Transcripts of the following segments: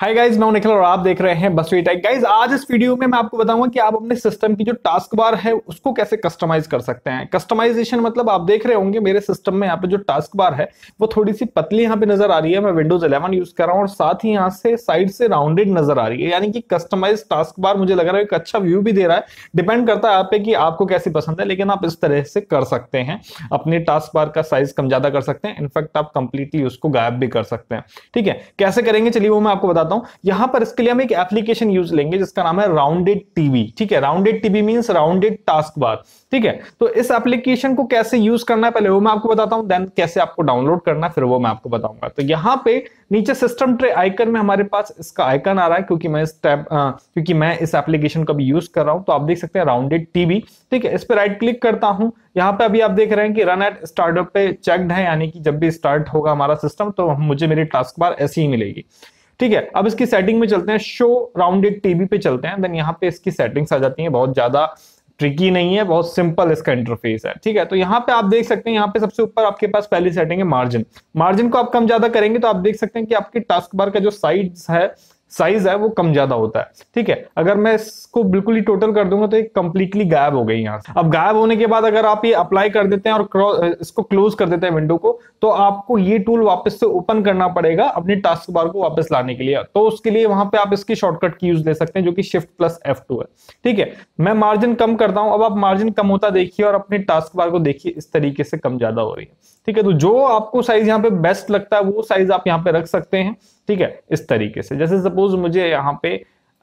hi guys मैं निखिल और आप देख रहे हैं बसवी टाइक गाइस आज इस वीडियो में मैं आपको बताऊंगा कि आप अपने सिस्टम की जो टास्क बार है उसको कैसे कस्टमाइज कर सकते हैं कस्टमाइजेशन मतलब आप देख रहे होंगे मेरे सिस्टम में यहाँ पे जो टास्क बार है वो थोड़ी सी पतली यहाँ पे नजर आ रही है मैं विंडोज इलेवन यूज कर रहा हूँ और साथ ही यहाँ से साइड से राउंडेड नजर आ रही है यानी कि कस्टमाइज टास्क बार मुझे लग रहा है एक अच्छा व्यू भी दे रहा है डिपेंड करता है आप पे कि आपको कैसी पसंद है लेकिन आप इस तरह से कर सकते हैं अपने टास्क बार का साइज कम ज्यादा कर सकते हैं इनफैक्ट आप कंप्लीटली उसको गायब भी कर सकते हैं ठीक है कैसे करेंगे चलिए वो मैं आपको बताता बताता हूं यहां पर इसके लिए हम एक एप्लीकेशन यूज लेंगे जिसका नाम है राउंडेड टीवी ठीक है rounded TV mean rounded taskbar ठीक है तो इस एप्लीकेशन को कैसे यूज करना है पहले वो मैं आपको बताता हूं देन कैसे आपको डाउनलोड करना है फिर वो मैं आपको बताऊंगा तो यहाँ पे नीचे सिस्टम ट्रे आइकन में हमारे पास इसका आइकन आ रहा है क्योंकि मैं इस टैब क्योंकि मैं इस एप्लीकेशन को भी यूज कर रहा हूं तो आप देख सकते हैं राउंडेड टीवी ठीक है इस पर राइट क्लिक करता हूं यहाँ पे अभी आप देख रहे हैं कि रन एट स्टार्टअप पे चेकड है यानी कि जब भी स्टार्ट होगा हमारा सिस्टम तो मुझे मेरी टास्क बार ऐसी ही मिलेगी ठीक है अब इसकी सेटिंग में चलते हैं शो राउंडेड टीवी पे चलते हैं देन यहाँ पे इसकी सेटिंग्स आ जाती है बहुत ज्यादा ट्रिकी नहीं है बहुत सिंपल इसका इंटरफेस है ठीक है तो यहाँ पे आप देख सकते हैं यहाँ पे सबसे ऊपर आपके पास पहली सेटिंग है मार्जिन मार्जिन को आप कम ज्यादा करेंगे तो आप देख सकते हैं कि आपके टास्क बार का जो साइड है साइज है वो कम ज्यादा होता है ठीक है अगर मैं इसको बिल्कुल ही टोटल कर दूंगा तो ये कंप्लीटली गायब हो गई यहाँ अब गायब होने के बाद अगर आप ये अप्लाई कर देते हैं और इसको क्लोज कर देते हैं विंडो को तो आपको ये टूल वापस से ओपन करना पड़ेगा अपने टास्क बार को वापस लाने के लिए तो उसके लिए वहां पे आप इसकी शॉर्टकट की यूज ले सकते हैं जो कि शिफ्ट प्लस एफ है ठीक है मैं मार्जिन कम करता हूं अब आप मार्जिन कम होता देखिए और अपने टास्क बार को देखिए इस तरीके से कम ज्यादा हो रही है ठीक है तो जो आपको साइज यहाँ पे बेस्ट लगता है वो साइज आप यहाँ पे रख सकते हैं ठीक है इस तरीके से जैसे सपोज मुझे यहाँ पे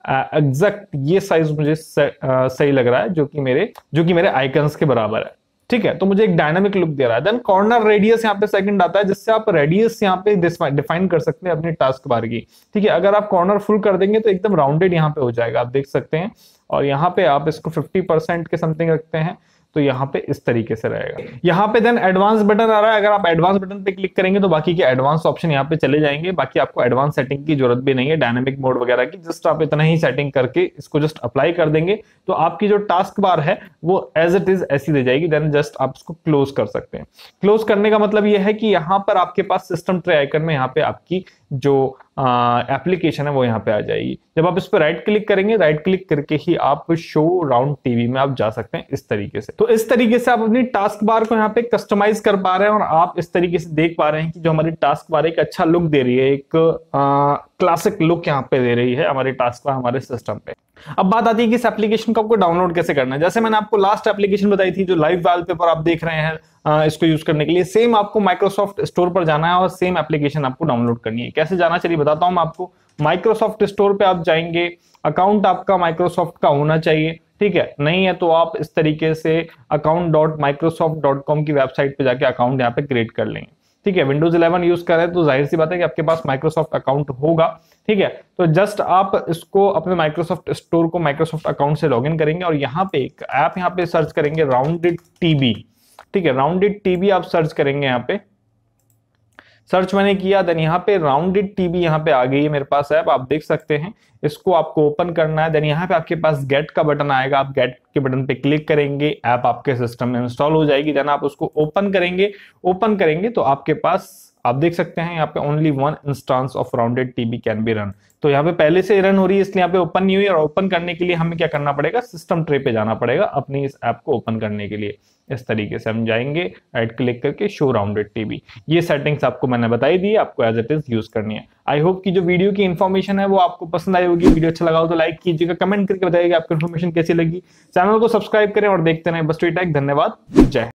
एग्जैक्ट ये साइज मुझे सही लग रहा है जो कि मेरे जो कि मेरे आइकन्स के बराबर है ठीक है तो मुझे एक डायनामिक लुक दे रहा है देन कॉर्नर रेडियस यहाँ पे सेकंड आता है जिससे आप रेडियस यहाँ पे डिफाइन कर सकते हैं अपनी टास्क बार की ठीक है अगर आप कॉर्नर फुल कर देंगे तो एकदम राउंडेड यहाँ पे हो जाएगा आप देख सकते हैं और यहाँ पे आप इसको 50% के समथिंग रखते हैं तो यहाँ पे इस तरीके से रहेगा यहाँ पे देन एडवांस बटन आ रहा है अगर आप एडवांस बटन पे क्लिक करेंगे तो बाकी के एडवांस ऑप्शन यहाँ पे चले जाएंगे बाकी आपको एडवांस सेटिंग की जरूरत भी नहीं है डायनेमिक मोड वगैरह की जस्ट आप इतना ही सेटिंग करके इसको जस्ट अप्लाई कर देंगे तो आपकी जो टास्क बार है वो एज इट इज ऐसी दे जाएगी देन जस्ट आप इसको क्लोज कर सकते हैं क्लोज करने का मतलब यह है कि यहाँ पर आपके पास सिस्टम ट्रे आइकन में यहाँ पे आपकी जो एप्लीकेशन है वो यहाँ पे आ जाएगी जब आप इस पर राइट क्लिक करेंगे राइट क्लिक करके ही आप शो राउंड टीवी में आप जा सकते हैं इस तरीके से तो इस तरीके से आप अपनी टास्क बार को यहाँ पे कस्टमाइज कर पा रहे हैं और आप इस तरीके से देख पा रहे हैं कि जो हमारी टास्क बार एक अच्छा लुक दे रही है एक क्लासिक लुक यहाँ पे दे रही है हमारे टास्क बार हमारे सिस्टम पे अब बात आती है कि इस एप्लीकेशन को आपको डाउनलोड कैसे करना है जैसे मैंने आपको लास्ट एप्लीकेशन बताई थी जो लाइव वाल पेपर आप देख रहे हैं इसको यूज करने के लिए सेम आपको माइक्रोसॉफ्ट स्टोर पर जाना है और सेम एप्लीकेशन आपको डाउनलोड करनी है कैसे जाना चलिए बताता हूं आपको माइक्रोसॉफ्ट स्टोर पर आप जाएंगे अकाउंट आपका माइक्रोसॉफ्ट का होना चाहिए ठीक है नहीं है तो आप इस तरीके से account dot Microsoft dot com की वेबसाइट पर जाके अकाउंट यहाँ पे क्रिएट कर लेंगे ठीक है विंडोज 11 यूज कर रहे हैं तो जाहिर सी बात है कि आपके पास माइक्रोसॉफ्ट अकाउंट होगा ठीक है तो जस्ट आप इसको अपने माइक्रोसॉफ्ट स्टोर को माइक्रोसॉफ्ट अकाउंट से लॉगिन करेंगे और यहाँ पे एक ऐप यहाँ पे सर्च करेंगे राउंडेड टीबी ठीक है राउंडेड टीबी आप सर्च करेंगे यहाँ पे सर्च मैंने किया देन यहाँ पे राउंडेड टीवी यहाँ पे आ गई है मेरे पास ऐप आप देख सकते हैं इसको आपको ओपन करना है देन यहाँ पे आपके पास गेट का बटन आएगा आप गेट के बटन पे क्लिक करेंगे ऐप आपके सिस्टम में इंस्टॉल हो जाएगी देन आप उसको ओपन करेंगे ओपन करेंगे तो आपके पास आप देख सकते हैं यहाँ पे only one instance of rounded TB can be run तो यहाँ पे पहले से रन हो रही है इसलिए यहाँ पे ओपन नहीं हुई और ओपन करने के लिए हमें क्या करना पड़ेगा सिस्टम ट्रे पे जाना पड़ेगा अपनी इस ऐप को ओपन करने के लिए इस तरीके से हम जाएंगे एड क्लिक करके शो राउंडेड टीबी ये सेटिंग्स आपको मैंने बताई दी आपको एज इट इज यूज करनी है आई होप की जो वीडियो की इन्फॉर्मेशन है वो आपको पसंद आई होगी वीडियो अच्छा लगा हो तो लाइक कीजिएगा कमेंट करके बताइएगा आपको इन्फॉर्मेशन कैसी लगी चैनल को सब्सक्राइब करें और देखते रहे बस टेक तो धन्यवाद जय